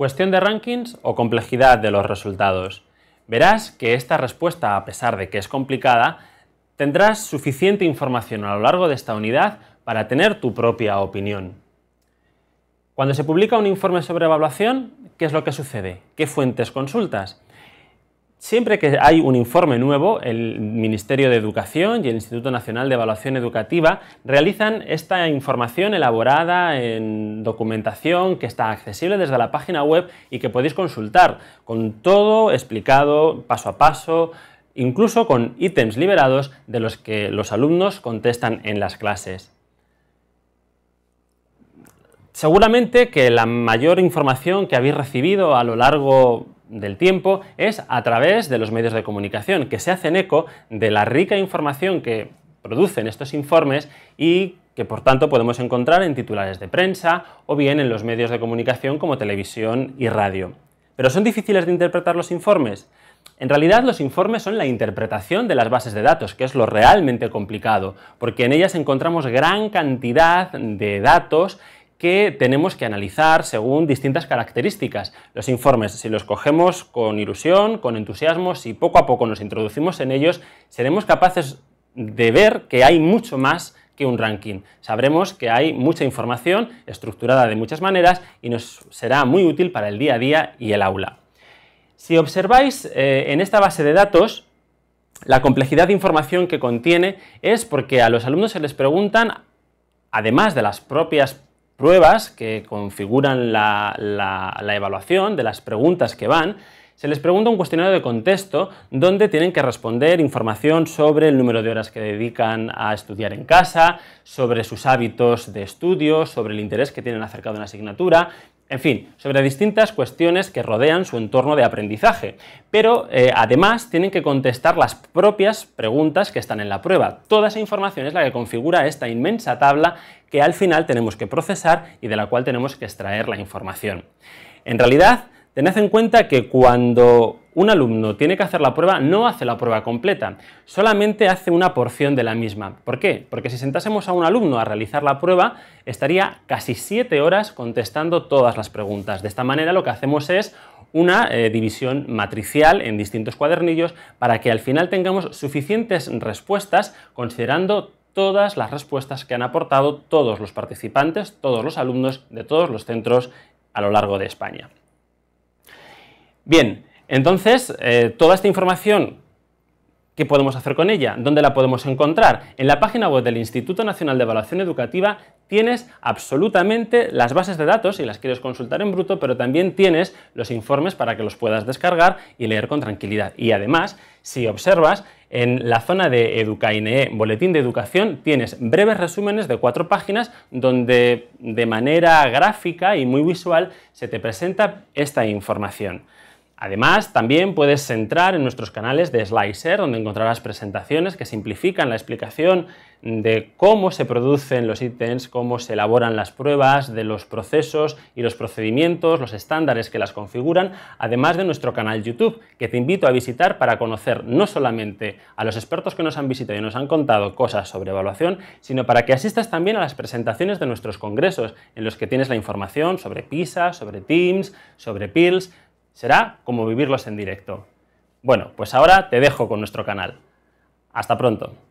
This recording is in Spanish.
Cuestión de rankings o complejidad de los resultados. Verás que esta respuesta, a pesar de que es complicada, tendrás suficiente información a lo largo de esta unidad para tener tu propia opinión. Cuando se publica un informe sobre evaluación, ¿qué es lo que sucede? ¿Qué fuentes consultas? Siempre que hay un informe nuevo, el Ministerio de Educación y el Instituto Nacional de Evaluación Educativa realizan esta información elaborada en documentación que está accesible desde la página web y que podéis consultar con todo explicado paso a paso, incluso con ítems liberados de los que los alumnos contestan en las clases. Seguramente que la mayor información que habéis recibido a lo largo del tiempo es a través de los medios de comunicación, que se hacen eco de la rica información que producen estos informes y que por tanto podemos encontrar en titulares de prensa o bien en los medios de comunicación como televisión y radio. ¿Pero son difíciles de interpretar los informes? En realidad los informes son la interpretación de las bases de datos, que es lo realmente complicado, porque en ellas encontramos gran cantidad de datos que tenemos que analizar según distintas características. Los informes, si los cogemos con ilusión, con entusiasmo, si poco a poco nos introducimos en ellos, seremos capaces de ver que hay mucho más que un ranking. Sabremos que hay mucha información estructurada de muchas maneras y nos será muy útil para el día a día y el aula. Si observáis eh, en esta base de datos, la complejidad de información que contiene es porque a los alumnos se les preguntan, además de las propias pruebas que configuran la, la, la evaluación de las preguntas que van se les pregunta un cuestionario de contexto donde tienen que responder información sobre el número de horas que dedican a estudiar en casa, sobre sus hábitos de estudio, sobre el interés que tienen acerca de una asignatura, en fin, sobre distintas cuestiones que rodean su entorno de aprendizaje. Pero eh, además tienen que contestar las propias preguntas que están en la prueba. Toda esa información es la que configura esta inmensa tabla que al final tenemos que procesar y de la cual tenemos que extraer la información. En realidad, Tened en cuenta que cuando un alumno tiene que hacer la prueba, no hace la prueba completa, solamente hace una porción de la misma. ¿Por qué? Porque si sentásemos a un alumno a realizar la prueba, estaría casi 7 horas contestando todas las preguntas. De esta manera lo que hacemos es una eh, división matricial en distintos cuadernillos para que al final tengamos suficientes respuestas considerando todas las respuestas que han aportado todos los participantes, todos los alumnos de todos los centros a lo largo de España. Bien, entonces, eh, toda esta información, ¿qué podemos hacer con ella? ¿Dónde la podemos encontrar? En la página web del Instituto Nacional de Evaluación Educativa tienes absolutamente las bases de datos, y las quieres consultar en bruto, pero también tienes los informes para que los puedas descargar y leer con tranquilidad. Y además, si observas, en la zona de EducaINE, Boletín de Educación, tienes breves resúmenes de cuatro páginas donde de manera gráfica y muy visual se te presenta esta información. Además, también puedes entrar en nuestros canales de Slicer, donde encontrarás presentaciones que simplifican la explicación de cómo se producen los ítems, cómo se elaboran las pruebas, de los procesos y los procedimientos, los estándares que las configuran, además de nuestro canal YouTube, que te invito a visitar para conocer no solamente a los expertos que nos han visitado y nos han contado cosas sobre evaluación, sino para que asistas también a las presentaciones de nuestros congresos, en los que tienes la información sobre PISA, sobre Teams, sobre PILS, Será como vivirlos en directo. Bueno, pues ahora te dejo con nuestro canal. Hasta pronto.